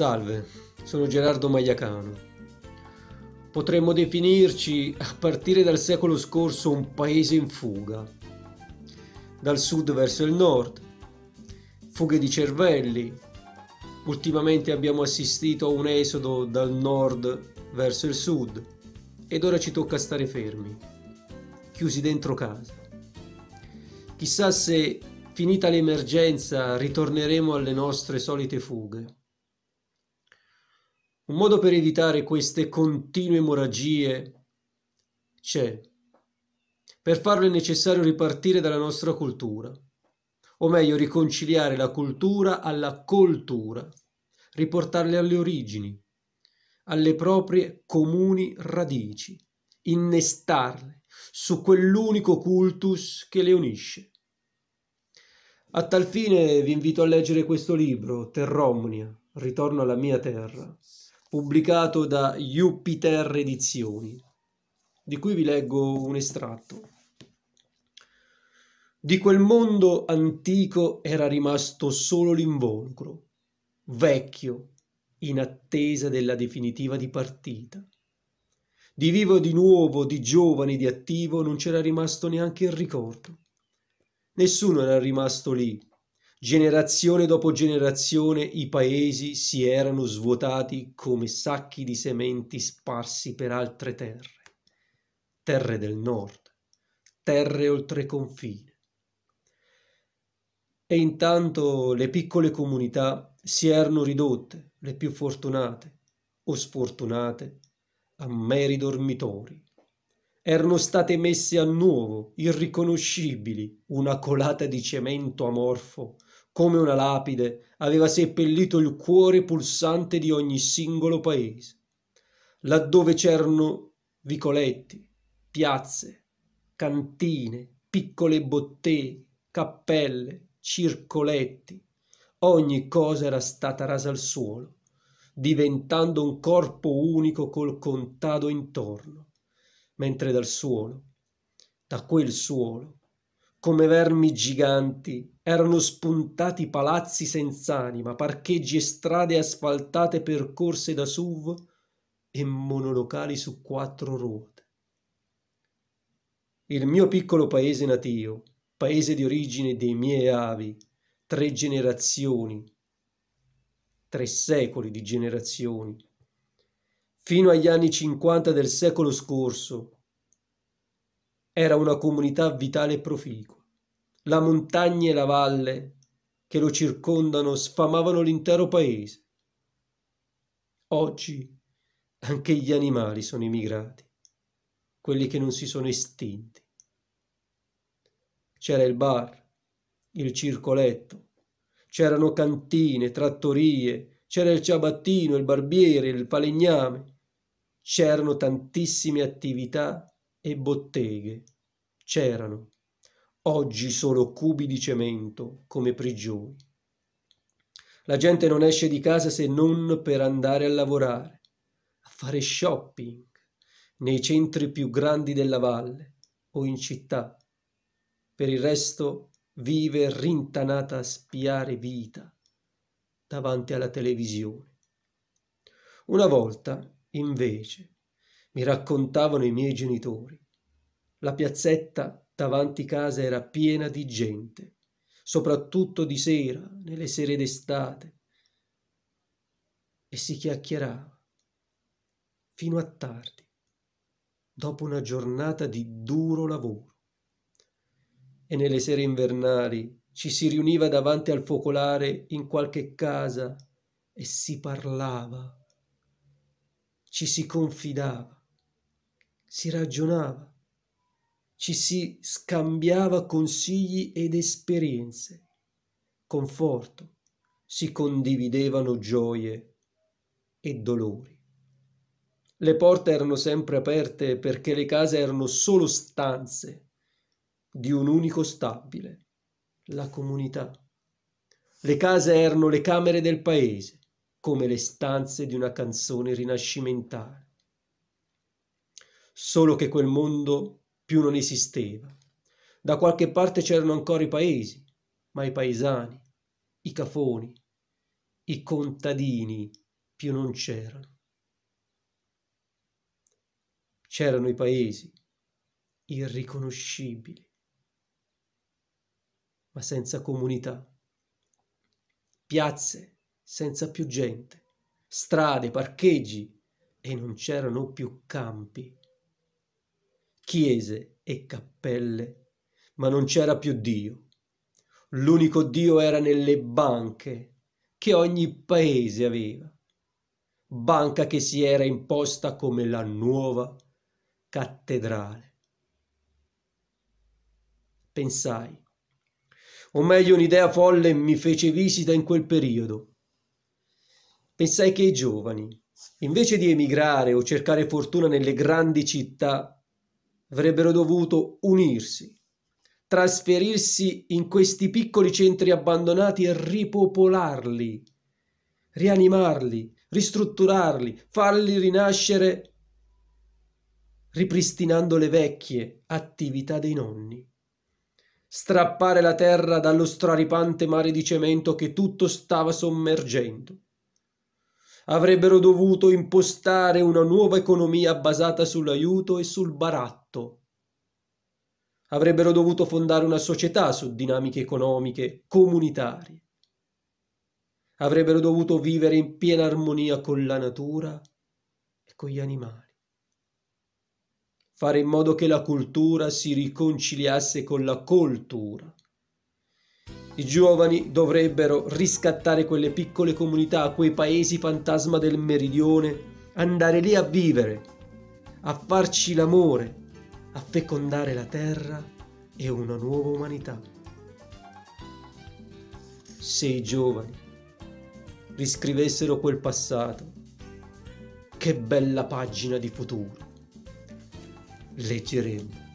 Salve, sono Gerardo Magliacano. Potremmo definirci, a partire dal secolo scorso, un paese in fuga, dal sud verso il nord, fughe di cervelli. Ultimamente abbiamo assistito a un esodo dal nord verso il sud ed ora ci tocca stare fermi, chiusi dentro casa. Chissà se, finita l'emergenza, ritorneremo alle nostre solite fughe. Un modo per evitare queste continue emorragie c'è. Per farlo è necessario ripartire dalla nostra cultura, o meglio riconciliare la cultura alla cultura, riportarle alle origini, alle proprie comuni radici, innestarle su quell'unico cultus che le unisce. A tal fine vi invito a leggere questo libro, Terromnia, Ritorno alla mia terra, pubblicato da Jupiter Edizioni, di cui vi leggo un estratto. Di quel mondo antico era rimasto solo l'involucro, vecchio, in attesa della definitiva dipartita. Di vivo di nuovo, di giovane di attivo, non c'era rimasto neanche il ricordo. Nessuno era rimasto lì, Generazione dopo generazione i paesi si erano svuotati come sacchi di sementi sparsi per altre terre, terre del nord, terre oltre confine. E intanto le piccole comunità si erano ridotte, le più fortunate o sfortunate, a meri dormitori. Erano state messe a nuovo, irriconoscibili, una colata di cemento amorfo come una lapide, aveva seppellito il cuore pulsante di ogni singolo paese, laddove c'erano vicoletti, piazze, cantine, piccole botteghe, cappelle, circoletti. Ogni cosa era stata rasa al suolo, diventando un corpo unico col contado intorno, mentre dal suolo, da quel suolo, come vermi giganti, erano spuntati palazzi senz'anima, parcheggi e strade asfaltate percorse da SUV e monolocali su quattro ruote. Il mio piccolo paese natio, paese di origine dei miei avi, tre generazioni, tre secoli di generazioni, fino agli anni 50 del secolo scorso, era una comunità vitale e proficua. La montagna e la valle che lo circondano sfamavano l'intero paese. Oggi anche gli animali sono emigrati, quelli che non si sono estinti. C'era il bar, il circoletto, c'erano cantine, trattorie, c'era il ciabattino, il barbiere, il falegname, c'erano tantissime attività e botteghe c'erano, oggi solo cubi di cemento come prigioni. La gente non esce di casa se non per andare a lavorare, a fare shopping nei centri più grandi della valle o in città. Per il resto vive rintanata a spiare vita davanti alla televisione. Una volta, invece, mi raccontavano i miei genitori. La piazzetta davanti casa era piena di gente, soprattutto di sera, nelle sere d'estate, e si chiacchierava fino a tardi, dopo una giornata di duro lavoro. E nelle sere invernali ci si riuniva davanti al focolare in qualche casa e si parlava, ci si confidava si ragionava, ci si scambiava consigli ed esperienze, conforto, si condividevano gioie e dolori. Le porte erano sempre aperte perché le case erano solo stanze di un unico stabile, la comunità. Le case erano le camere del paese, come le stanze di una canzone rinascimentale solo che quel mondo più non esisteva. Da qualche parte c'erano ancora i paesi, ma i paesani, i cafoni, i contadini più non c'erano. C'erano i paesi irriconoscibili, ma senza comunità, piazze senza più gente, strade, parcheggi e non c'erano più campi chiese e cappelle, ma non c'era più Dio. L'unico Dio era nelle banche che ogni paese aveva, banca che si era imposta come la nuova cattedrale. Pensai, o meglio un'idea folle mi fece visita in quel periodo. Pensai che i giovani, invece di emigrare o cercare fortuna nelle grandi città, avrebbero dovuto unirsi, trasferirsi in questi piccoli centri abbandonati e ripopolarli, rianimarli, ristrutturarli, farli rinascere, ripristinando le vecchie attività dei nonni. Strappare la terra dallo straripante mare di cemento che tutto stava sommergendo avrebbero dovuto impostare una nuova economia basata sull'aiuto e sul baratto. Avrebbero dovuto fondare una società su dinamiche economiche comunitarie. Avrebbero dovuto vivere in piena armonia con la natura e con gli animali. Fare in modo che la cultura si riconciliasse con la coltura i giovani dovrebbero riscattare quelle piccole comunità, quei paesi fantasma del meridione, andare lì a vivere, a farci l'amore, a fecondare la terra e una nuova umanità. Se i giovani riscrivessero quel passato, che bella pagina di futuro leggeremo.